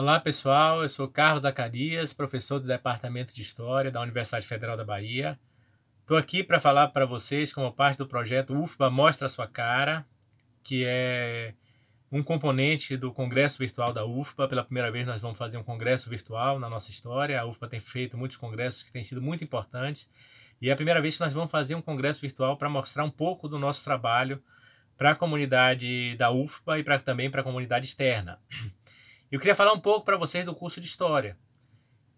Olá pessoal, eu sou Carlos Zacarias, professor do Departamento de História da Universidade Federal da Bahia. Estou aqui para falar para vocês como parte do projeto UFBA Mostra a Sua Cara, que é um componente do Congresso Virtual da UFBA. Pela primeira vez nós vamos fazer um congresso virtual na nossa história. A UFBA tem feito muitos congressos que têm sido muito importantes e é a primeira vez que nós vamos fazer um congresso virtual para mostrar um pouco do nosso trabalho para a comunidade da UFBA e pra, também para a comunidade externa. Eu queria falar um pouco para vocês do curso de História.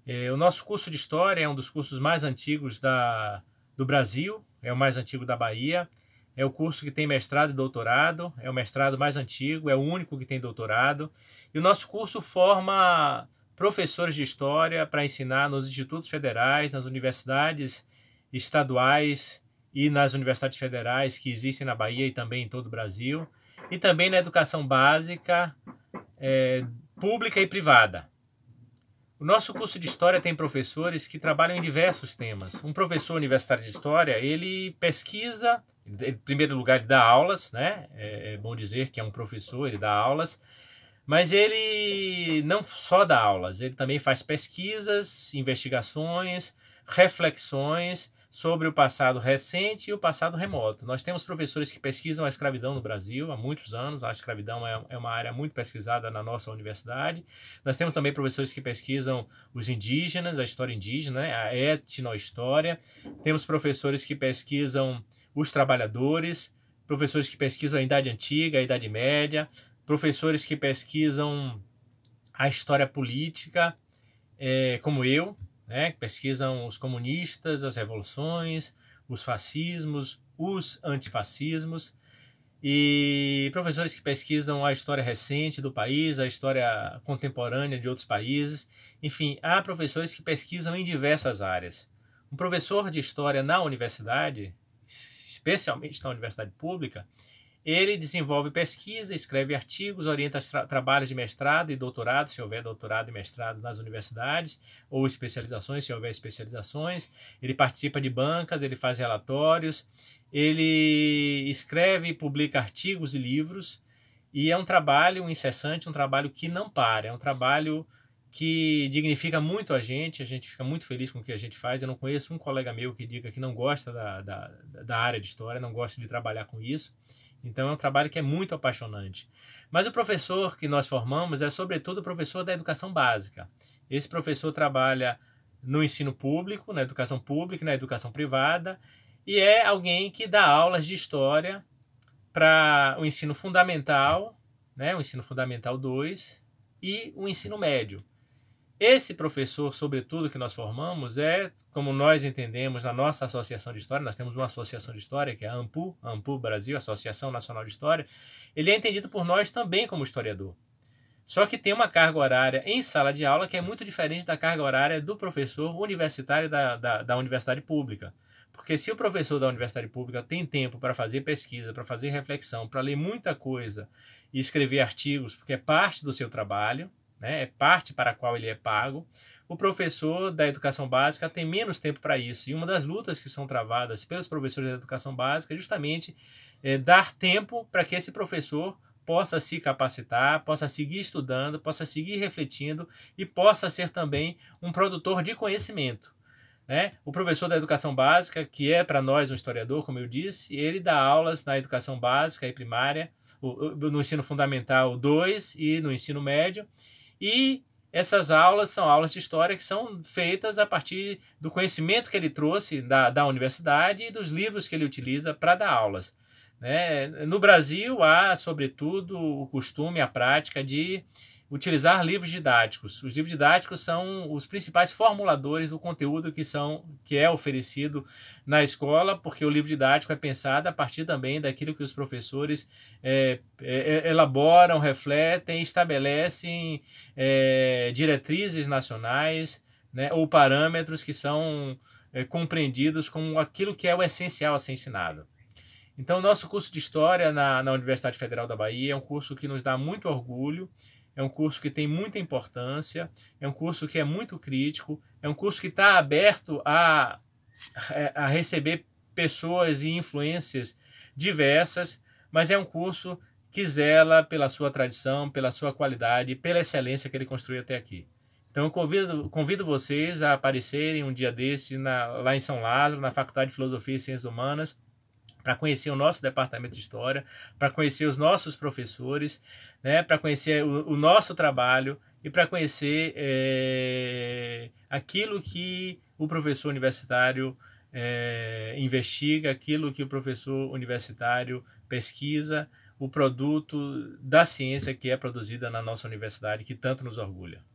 É, o nosso curso de História é um dos cursos mais antigos da, do Brasil, é o mais antigo da Bahia. É o curso que tem mestrado e doutorado, é o mestrado mais antigo, é o único que tem doutorado. E o nosso curso forma professores de história para ensinar nos institutos federais, nas universidades estaduais e nas universidades federais que existem na Bahia e também em todo o Brasil. E também na educação básica, é, pública e privada. O nosso curso de história tem professores que trabalham em diversos temas. Um professor universitário de história, ele pesquisa, em primeiro lugar, ele dá aulas, né? É, é bom dizer que é um professor, ele dá aulas, mas ele não só dá aulas, ele também faz pesquisas, investigações, reflexões sobre o passado recente e o passado remoto. Nós temos professores que pesquisam a escravidão no Brasil há muitos anos, a escravidão é, é uma área muito pesquisada na nossa universidade. Nós temos também professores que pesquisam os indígenas, a história indígena, né, a etnohistória. Temos professores que pesquisam os trabalhadores, professores que pesquisam a Idade Antiga, a Idade Média, professores que pesquisam a história política, é, como eu, né, que pesquisam os comunistas, as revoluções, os fascismos, os antifascismos, e professores que pesquisam a história recente do país, a história contemporânea de outros países. Enfim, há professores que pesquisam em diversas áreas. Um professor de história na universidade, especialmente na universidade pública, ele desenvolve pesquisa, escreve artigos, orienta tra trabalhos de mestrado e doutorado, se houver doutorado e mestrado nas universidades, ou especializações, se houver especializações. Ele participa de bancas, ele faz relatórios, ele escreve e publica artigos e livros. E é um trabalho incessante, um trabalho que não para, é um trabalho que dignifica muito a gente, a gente fica muito feliz com o que a gente faz. Eu não conheço um colega meu que diga que não gosta da, da, da área de história, não gosta de trabalhar com isso. Então é um trabalho que é muito apaixonante. Mas o professor que nós formamos é sobretudo o professor da educação básica. Esse professor trabalha no ensino público, na educação pública, na educação privada, e é alguém que dá aulas de história para o ensino fundamental, né, o ensino fundamental 2 e o ensino médio. Esse professor, sobretudo, que nós formamos é, como nós entendemos na nossa associação de história, nós temos uma associação de história que é a AMPU, AMPU Brasil, Associação Nacional de História, ele é entendido por nós também como historiador. Só que tem uma carga horária em sala de aula que é muito diferente da carga horária do professor universitário da, da, da universidade pública. Porque se o professor da universidade pública tem tempo para fazer pesquisa, para fazer reflexão, para ler muita coisa e escrever artigos, porque é parte do seu trabalho, né? é parte para a qual ele é pago. O professor da educação básica tem menos tempo para isso. E uma das lutas que são travadas pelos professores da educação básica é justamente é, dar tempo para que esse professor possa se capacitar, possa seguir estudando, possa seguir refletindo e possa ser também um produtor de conhecimento. Né? O professor da educação básica, que é para nós um historiador, como eu disse, ele dá aulas na educação básica e primária, no ensino fundamental 2 e no ensino médio, e essas aulas são aulas de história que são feitas a partir do conhecimento que ele trouxe da, da universidade e dos livros que ele utiliza para dar aulas. Né? No Brasil, há, sobretudo, o costume, a prática de utilizar livros didáticos. Os livros didáticos são os principais formuladores do conteúdo que, são, que é oferecido na escola, porque o livro didático é pensado a partir também daquilo que os professores é, é, é elaboram, refletem, estabelecem é, diretrizes nacionais né, ou parâmetros que são é, compreendidos como aquilo que é o essencial a ser ensinado. Então, nosso curso de História na, na Universidade Federal da Bahia é um curso que nos dá muito orgulho é um curso que tem muita importância, é um curso que é muito crítico, é um curso que está aberto a, é, a receber pessoas e influências diversas, mas é um curso que zela pela sua tradição, pela sua qualidade, pela excelência que ele construiu até aqui. Então eu convido, convido vocês a aparecerem um dia desse na, lá em São Lázaro, na Faculdade de Filosofia e Ciências Humanas, para conhecer o nosso departamento de história, para conhecer os nossos professores, né, para conhecer o, o, nosso trabalho e para conhecer é, aquilo que o professor universitário é, investiga, aquilo que o professor universitário pesquisa, o produto da ciência que é produzida na nossa universidade, que tanto nos orgulha.